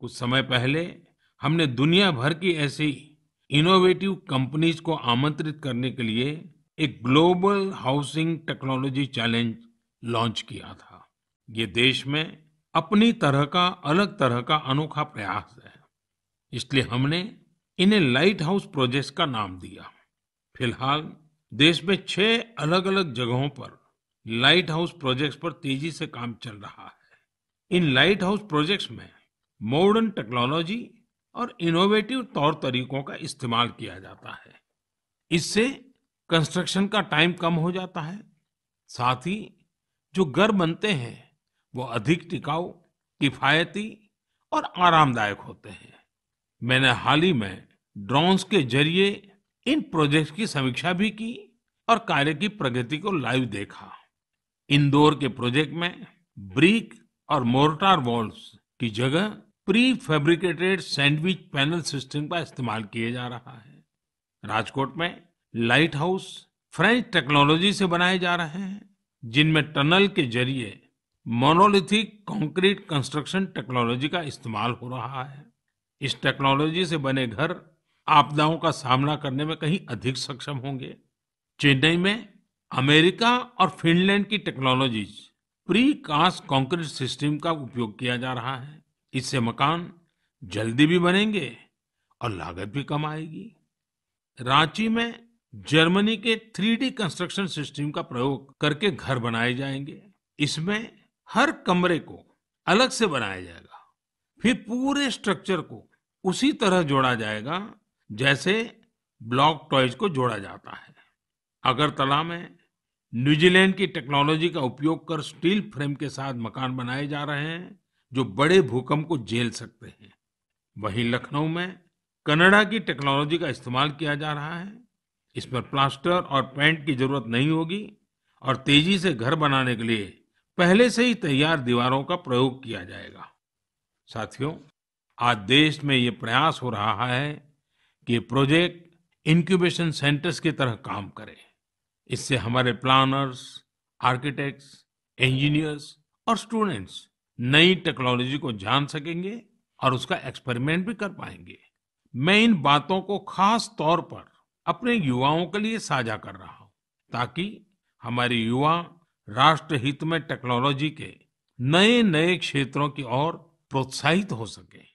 कुछ समय पहले हमने दुनिया भर की ऐसी इनोवेटिव कंपनीज को आमंत्रित करने के लिए एक global housing technology challenge launch किया था ये देश में अपनी तरह का अलग तरह का अनोखा प्रयास है इसलिए हमने इन्हें लाइट हाउस प्रोजेक्ट का नाम दिया फिलहाल देश में छह अलग अलग जगहों पर लाइट हाउस प्रोजेक्ट्स पर तेजी से काम चल रहा है इन लाइट हाउस प्रोजेक्ट्स में मॉडर्न टेक्नोलॉजी और इनोवेटिव तौर तरीकों का इस्तेमाल किया जाता है इससे कंस्ट्रक्शन का टाइम कम हो जाता है साथ ही जो घर बनते हैं वो अधिक टिकाऊ किफायती और आरामदायक होते हैं मैंने हाल ही में ड्रोन्स के जरिए इन प्रोजेक्ट्स की समीक्षा भी की और कार्य की प्रगति को लाइव देखा इंदौर के प्रोजेक्ट में ब्रिक और मोर्टार वॉल्स की जगह prefabricated sandwich panel system का इस्तेमाल किया जा रहा है राजकोट में लाइट हाउस फ्रेंच टेक्नोलॉजी से बनाए जा रहे हैं जिनमें टनल के जरिए मोनोलिथिक कंक्रीट कंस्ट्रक्शन टेक्नोलॉजी का इस्तेमाल हो रहा है इस टेक्नोलॉजी से बने घर आपदाओं का सामना करने में कहीं अधिक सक्षम होंगे चेन्नई में अमेरिका और फिनलैंड की technologies precast concrete system का उपयोग किया जा रहा है इससे मकान जल्दी भी बनेंगे और लागत भी कम आएगी रांची में जर्मनी के थ्री कंस्ट्रक्शन सिस्टम का प्रयोग करके घर बनाए जाएंगे इसमें हर कमरे को अलग से बनाया जाएगा फिर पूरे स्ट्रक्चर को उसी तरह जोड़ा जाएगा जैसे ब्लॉक टॉयज को जोड़ा जाता है अगरतला में न्यूजीलैंड की टेक्नोलॉजी का उपयोग कर स्टील फ्रेम के साथ मकान बनाए जा रहे हैं जो बड़े भूकंप को झेल सकते हैं वहीं लखनऊ में कनाडा की टेक्नोलॉजी का इस्तेमाल किया जा रहा है इस पर प्लास्टर और पेंट की जरूरत नहीं होगी और तेजी से घर बनाने के लिए पहले से ही तैयार दीवारों का प्रयोग किया जाएगा साथियों आज देश में ये प्रयास हो रहा है कि ये प्रोजेक्ट इंक्यूबेशन सेंटर्स की तरह काम करे इससे हमारे प्लानर्स आर्किटेक्ट्स इंजीनियर्स और स्टूडेंट्स नई टेक्नोलॉजी को जान सकेंगे और उसका एक्सपेरिमेंट भी कर पाएंगे मैं इन बातों को खास तौर पर अपने युवाओं के लिए साझा कर रहा हूं ताकि हमारे युवा राष्ट्र हित में टेक्नोलॉजी के नए नए क्षेत्रों की ओर प्रोत्साहित हो सके